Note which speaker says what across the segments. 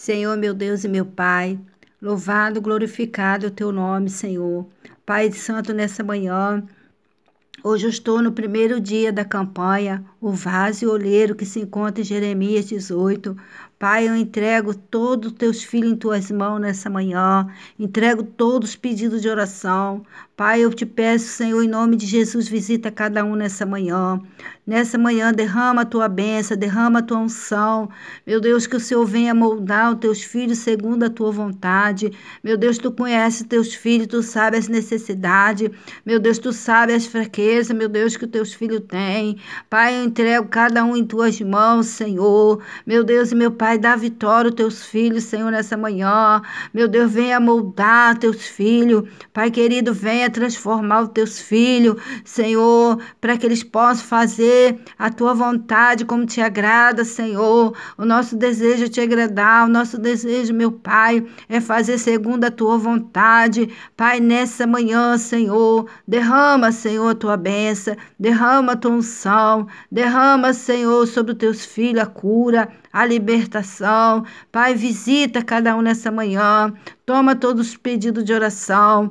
Speaker 1: Senhor, meu Deus e meu Pai, louvado, glorificado o teu nome, Senhor. Pai Santo, nessa manhã, Hoje eu estou no primeiro dia da campanha, o vaso e o olheiro que se encontra em Jeremias 18. Pai, eu entrego todos os teus filhos em tuas mãos nessa manhã, entrego todos os pedidos de oração. Pai, eu te peço, Senhor, em nome de Jesus, visita cada um nessa manhã. Nessa manhã, derrama a tua bênção, derrama a tua unção. Meu Deus, que o Senhor venha moldar os teus filhos segundo a tua vontade. Meu Deus, tu conheces teus filhos, tu sabes as necessidades. Meu Deus, tu sabes as fraquezas, meu Deus, que os teus filhos têm. Pai, eu entrego cada um em tuas mãos, Senhor. Meu Deus e meu Pai, dá vitória aos teus filhos, Senhor, nessa manhã. Meu Deus, venha moldar teus filhos. Pai querido, venha transformar os teus filhos, Senhor, para que eles possam fazer fazer a tua vontade como te agrada, Senhor. O nosso desejo é te agradar, o nosso desejo, meu Pai, é fazer segundo a tua vontade. Pai, nessa manhã, Senhor, derrama, Senhor, a tua bênção, derrama a tua unção, derrama, Senhor, sobre os teus filhos a cura, a libertação. Pai, visita cada um nessa manhã. Toma todos os pedidos de oração,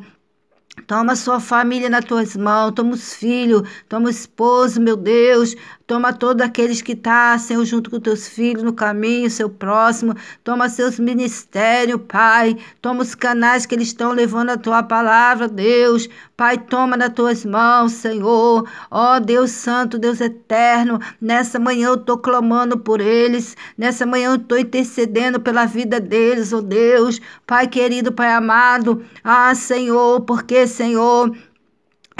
Speaker 1: Toma sua família nas tuas mãos, toma os filhos, toma o esposo, meu Deus, toma todos aqueles que tá, Senhor, junto com teus filhos no caminho, seu próximo, toma seus ministérios, Pai, toma os canais que eles estão levando a tua palavra, Deus, Pai, toma nas tuas mãos, Senhor, ó oh, Deus Santo, Deus Eterno, nessa manhã eu estou clamando por eles, nessa manhã eu estou intercedendo pela vida deles, ó oh Deus, Pai querido, Pai amado, ah, Senhor, porque Senhor,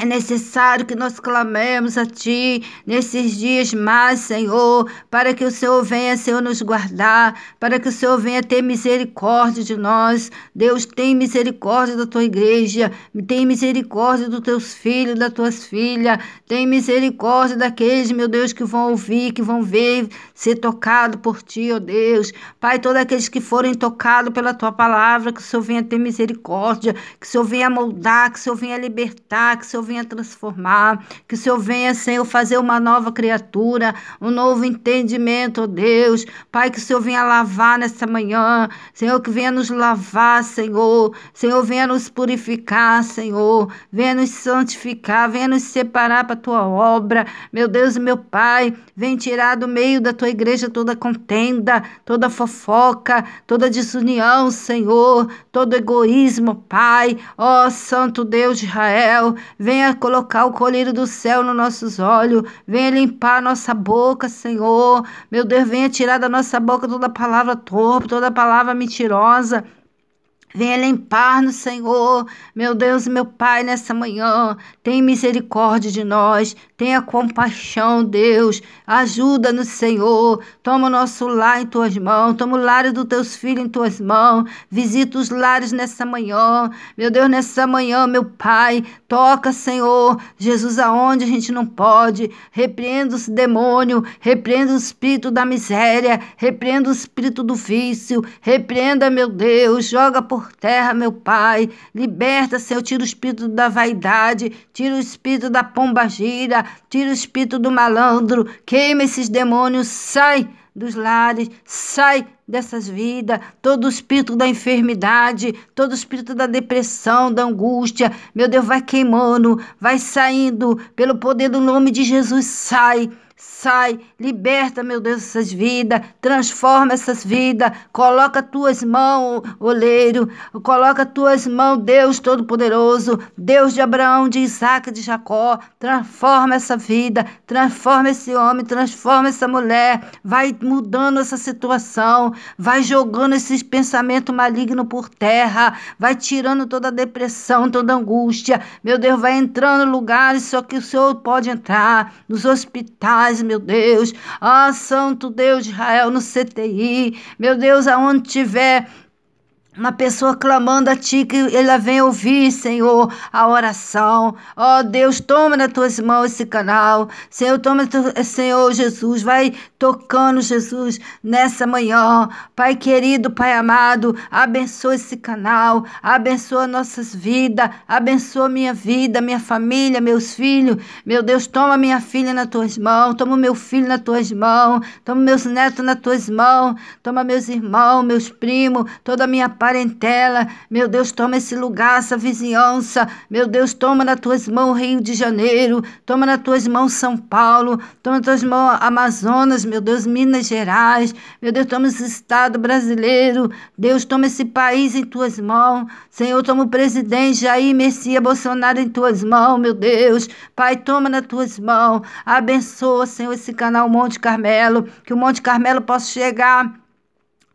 Speaker 1: é necessário que nós clamemos a Ti nesses dias mais, Senhor, para que o Senhor venha, Senhor, nos guardar, para que o Senhor venha ter misericórdia de nós. Deus, tem misericórdia da Tua igreja, tem misericórdia dos Teus filhos, das Tuas filhas, tem misericórdia daqueles, meu Deus, que vão ouvir, que vão ver, ser tocado por Ti, ó oh Deus. Pai, todos aqueles que forem tocados pela Tua palavra, que o Senhor venha ter misericórdia, que o Senhor venha moldar, que o Senhor venha libertar, que o Senhor venha transformar, que o Senhor venha, Senhor, fazer uma nova criatura, um novo entendimento, ó Deus. Pai, que o Senhor venha lavar nessa manhã, Senhor, que venha nos lavar, Senhor. Senhor, venha nos purificar, Senhor. Venha nos santificar, venha nos separar para a tua obra. Meu Deus e meu Pai, vem tirar do meio da tua igreja toda contenda, toda fofoca, toda desunião, Senhor, todo egoísmo, Pai. Ó Santo Deus de Israel, venha Venha colocar o colírio do céu nos nossos olhos. Venha limpar nossa boca, Senhor. Meu Deus, venha tirar da nossa boca toda palavra torpe, toda palavra mentirosa. Venha limpar no Senhor, meu Deus e meu Pai, nessa manhã. Tem misericórdia de nós, tenha compaixão, Deus. Ajuda-nos, Senhor. Toma o nosso lar em tuas mãos, toma o lar dos teus filhos em tuas mãos. Visita os lares nessa manhã, meu Deus, nessa manhã, meu Pai. Toca, Senhor, Jesus, aonde a gente não pode. Repreenda os demônio, repreenda o espírito da miséria, repreenda o espírito do vício, repreenda, meu Deus, joga por por terra, meu Pai. Liberta, Senhor, tira o espírito da vaidade, tira o espírito da gira, tira o espírito do malandro. Queima esses demônios, sai dos lares, sai dessas vidas, todo o espírito da enfermidade, todo o espírito da depressão, da angústia, meu Deus, vai queimando, vai saindo, pelo poder do nome de Jesus, sai Sai, liberta, meu Deus, essas vidas, transforma essas vidas, coloca tuas mãos, oleiro, coloca tuas mãos, Deus Todo-Poderoso, Deus de Abraão, de Isaac, de Jacó, transforma essa vida, transforma esse homem, transforma essa mulher, vai mudando essa situação, vai jogando esses pensamentos malignos por terra, vai tirando toda a depressão, toda a angústia, meu Deus, vai entrando em lugares só que o Senhor pode entrar, nos hospitais, mais, meu Deus. Ah, Santo Deus de Israel, no CTI, meu Deus, aonde tiver uma pessoa clamando a ti que ela vem ouvir, Senhor, a oração. Ó oh, Deus, toma nas tuas mãos esse canal. Senhor, toma, Senhor Jesus, vai tocando, Jesus, nessa manhã. Pai querido, Pai amado, abençoa esse canal, abençoa nossas vidas, abençoa minha vida, minha família, meus filhos. Meu Deus, toma minha filha nas tuas mãos, toma meu filho nas tuas mãos, toma meus netos nas tuas mãos, toma meus irmãos, meus primos, toda a minha paz Parentela, meu Deus, toma esse lugar, essa vizinhança, meu Deus, toma nas tuas mãos Rio de Janeiro, toma nas tuas mãos São Paulo, toma nas tuas mãos Amazonas, meu Deus, Minas Gerais, meu Deus, toma esse Estado brasileiro, Deus, toma esse país em tuas mãos, Senhor, toma o presidente Jair Messias Bolsonaro em tuas mãos, meu Deus, Pai, toma nas tuas mãos, abençoa, Senhor, esse canal Monte Carmelo, que o Monte Carmelo possa chegar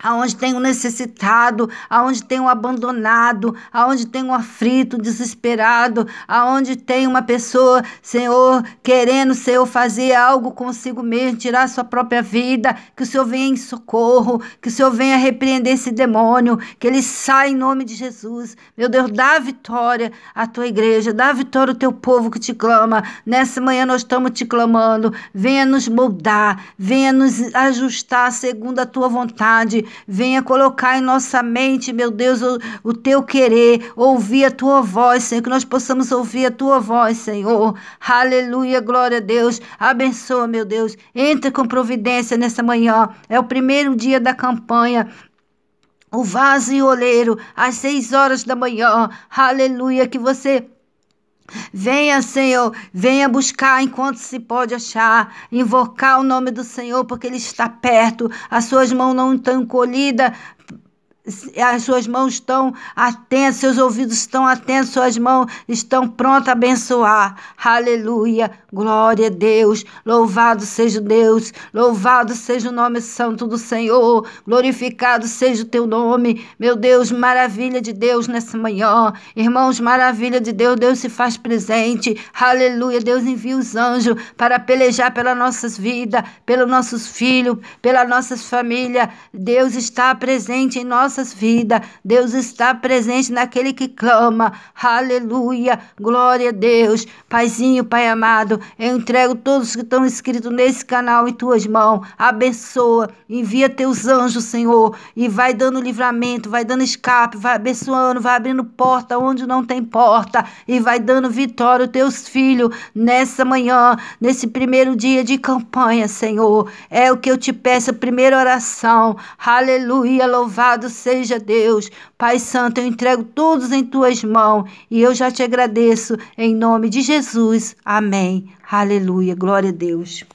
Speaker 1: aonde tem o um necessitado, aonde tem o um abandonado, aonde tem o um aflito, desesperado, aonde tem uma pessoa, Senhor, querendo, Senhor, fazer algo consigo mesmo, tirar sua própria vida, que o Senhor venha em socorro, que o Senhor venha repreender esse demônio, que ele saia em nome de Jesus. Meu Deus, dá vitória à tua igreja, dá vitória ao teu povo que te clama. Nessa manhã nós estamos te clamando, venha nos moldar, venha nos ajustar segundo a tua vontade, venha colocar em nossa mente, meu Deus, o, o teu querer, ouvir a tua voz, Senhor, que nós possamos ouvir a tua voz, Senhor. Aleluia, glória a Deus. Abençoa, meu Deus. Entra com providência nessa manhã. É o primeiro dia da campanha. O vaso e o oleiro, às seis horas da manhã, aleluia, que você Venha, Senhor, venha buscar enquanto se pode achar, invocar o nome do Senhor, porque Ele está perto, as suas mãos não estão encolhidas as suas mãos estão atentas, seus ouvidos estão atentos, suas mãos estão prontas a abençoar. Aleluia, glória a Deus, louvado seja Deus, louvado seja o nome santo do Senhor, glorificado seja o teu nome, meu Deus, maravilha de Deus nessa manhã, irmãos, maravilha de Deus, Deus se faz presente, aleluia, Deus envia os anjos para pelejar pelas nossas vidas, pelos nossos filhos, pelas nossas famílias, Deus está presente em nós nossas vidas. Deus está presente naquele que clama. Aleluia. Glória a Deus. Paizinho, Pai amado, eu entrego todos que estão inscritos nesse canal em tuas mãos. Abençoa. Envia teus anjos, Senhor, e vai dando livramento, vai dando escape, vai abençoando, vai abrindo porta onde não tem porta e vai dando vitória aos teus filhos nessa manhã, nesse primeiro dia de campanha, Senhor. É o que eu te peço, a primeira oração. Aleluia. Louvado seja Deus. Pai Santo, eu entrego todos em tuas mãos e eu já te agradeço em nome de Jesus. Amém. Aleluia. Glória a Deus.